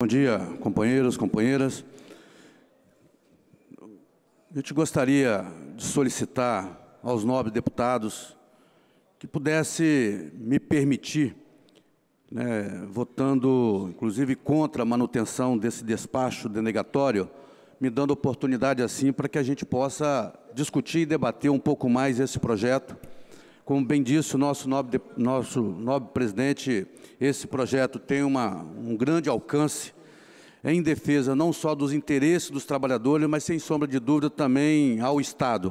Bom dia, companheiros, companheiras. A gente gostaria de solicitar aos nobres deputados que pudesse me permitir, né, votando inclusive contra a manutenção desse despacho denegatório, me dando oportunidade assim para que a gente possa discutir e debater um pouco mais esse projeto como bem disse o nosso nobre, nosso nobre presidente, esse projeto tem uma, um grande alcance em defesa não só dos interesses dos trabalhadores, mas, sem sombra de dúvida, também ao Estado,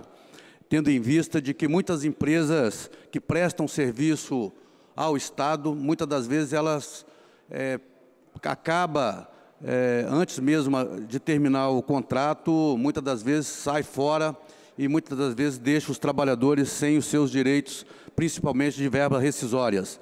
tendo em vista de que muitas empresas que prestam serviço ao Estado, muitas das vezes elas é, acaba é, antes mesmo de terminar o contrato, muitas das vezes sai fora e muitas das vezes deixa os trabalhadores sem os seus direitos, principalmente de verbas rescisórias.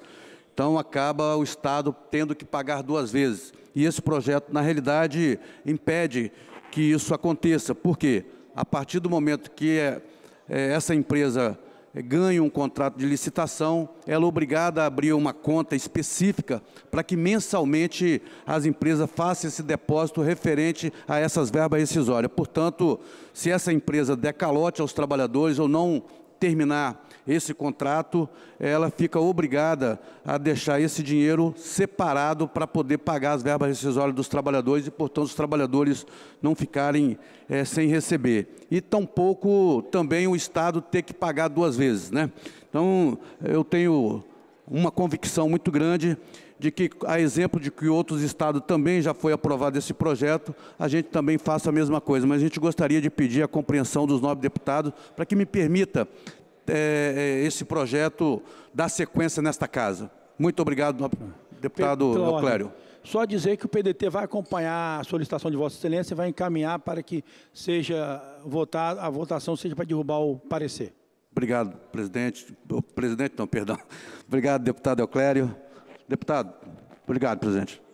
Então, acaba o Estado tendo que pagar duas vezes. E esse projeto, na realidade, impede que isso aconteça. Por quê? A partir do momento que é, é essa empresa eh, ganha um contrato de licitação, ela é obrigada a abrir uma conta específica para que mensalmente as empresas façam esse depósito referente a essas verbas rescisórias. Portanto, se essa empresa der calote aos trabalhadores ou não terminar esse contrato, ela fica obrigada a deixar esse dinheiro separado para poder pagar as verbas rescisórias dos trabalhadores e, portanto, os trabalhadores não ficarem é, sem receber. E tampouco também o Estado ter que pagar duas vezes. Né? Então, eu tenho uma convicção muito grande de que, a exemplo de que outros estados também já foi aprovado esse projeto, a gente também faça a mesma coisa. Mas a gente gostaria de pedir a compreensão dos nove deputados para que me permita é, esse projeto dar sequência nesta casa. Muito obrigado, deputado Clério. Só dizer que o PDT vai acompanhar a solicitação de Vossa Excelência e vai encaminhar para que seja votada, a votação seja para derrubar o parecer. Obrigado, presidente. Presidente, não, perdão. Obrigado, deputado Euclério. Deputado, obrigado, presidente.